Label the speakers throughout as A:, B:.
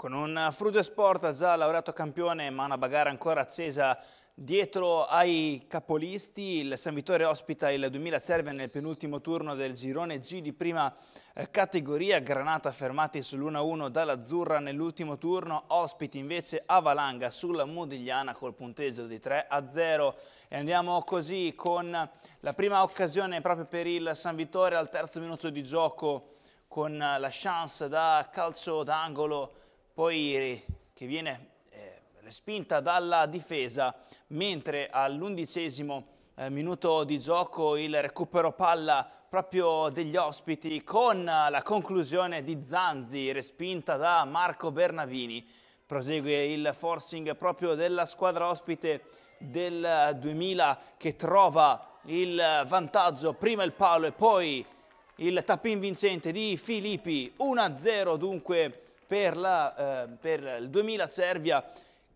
A: Con un Fruto Sport già laureato campione ma una bagarra ancora accesa dietro ai capolisti, il San Vittore ospita il 2000 Serve nel penultimo turno del girone G di prima eh, categoria, Granata fermati sull'1-1 dall'Azzurra nell'ultimo turno, ospiti invece Avalanga sulla Modigliana col punteggio di 3-0 e andiamo così con la prima occasione proprio per il San Vittore al terzo minuto di gioco con la chance da calcio d'angolo poi che viene eh, respinta dalla difesa, mentre all'undicesimo eh, minuto di gioco il recupero palla proprio degli ospiti con la conclusione di Zanzi respinta da Marco Bernavini. Prosegue il forcing proprio della squadra ospite del 2000 che trova il vantaggio prima il palo e poi il tappin vincente di Filippi 1-0 dunque per, la, eh, per il 2000 Cervia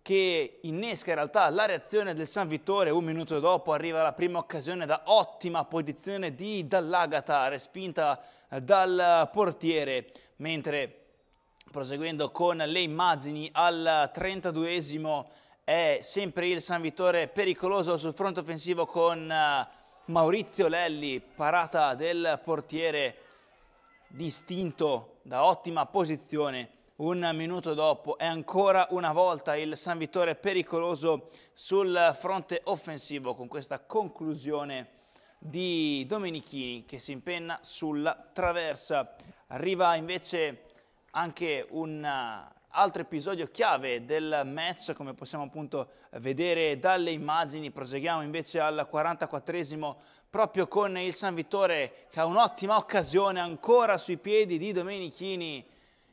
A: che innesca in realtà la reazione del San Vittore. Un minuto dopo arriva la prima occasione da ottima posizione di Dall'Agata, respinta eh, dal portiere, mentre proseguendo con le immagini al 32esimo è sempre il San Vittore pericoloso sul fronte offensivo con eh, Maurizio Lelli, parata del portiere distinto da ottima posizione un minuto dopo è ancora una volta il San Vittore pericoloso sul fronte offensivo con questa conclusione di Domenichini che si impenna sulla traversa. Arriva invece anche un eh, altro episodio chiave del match come possiamo appunto vedere dalle immagini. Proseguiamo invece al 44esimo proprio con il San Vittore che ha un'ottima occasione ancora sui piedi di Domenichini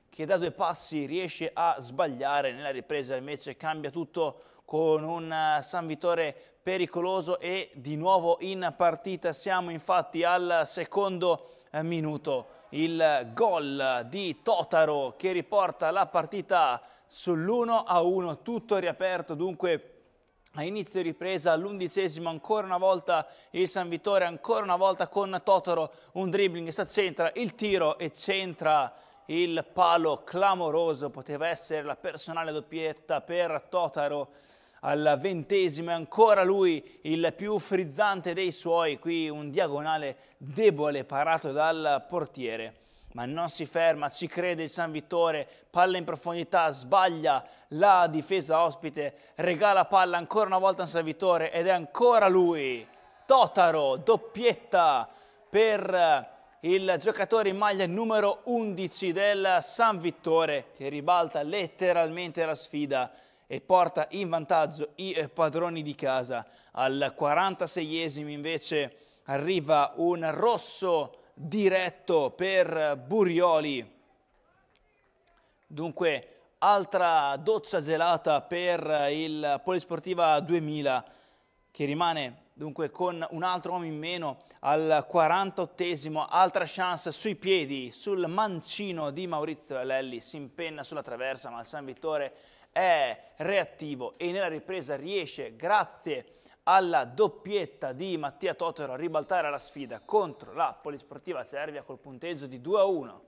A: che da due passi riesce a sbagliare nella ripresa invece cambia tutto con un eh, San Vittore pericoloso e di nuovo in partita siamo infatti al secondo eh, minuto il gol di Totaro che riporta la partita sull'1 a 1 tutto riaperto dunque a inizio ripresa all'undicesimo ancora una volta il San Vittore ancora una volta con Totaro un dribbling sta centra il tiro e centra il palo clamoroso poteva essere la personale doppietta per Totaro al ventesimo e ancora lui il più frizzante dei suoi, qui un diagonale debole parato dal portiere. Ma non si ferma, ci crede il San Vittore, palla in profondità, sbaglia la difesa ospite, regala palla ancora una volta a San Vittore ed è ancora lui, Totaro, doppietta per il giocatore in maglia numero 11 del San Vittore che ribalta letteralmente la sfida e porta in vantaggio i padroni di casa. Al 46esimo invece arriva un rosso diretto per Burioli. Dunque altra doccia gelata per il Polisportiva 2000 che rimane dunque con un altro uomo in meno al 48esimo, altra chance sui piedi, sul mancino di Maurizio Lelli, si impenna sulla traversa ma il San Vittore è reattivo e nella ripresa riesce grazie alla doppietta di Mattia Totero a ribaltare la sfida contro la Polisportiva Servia col punteggio di 2 a 1.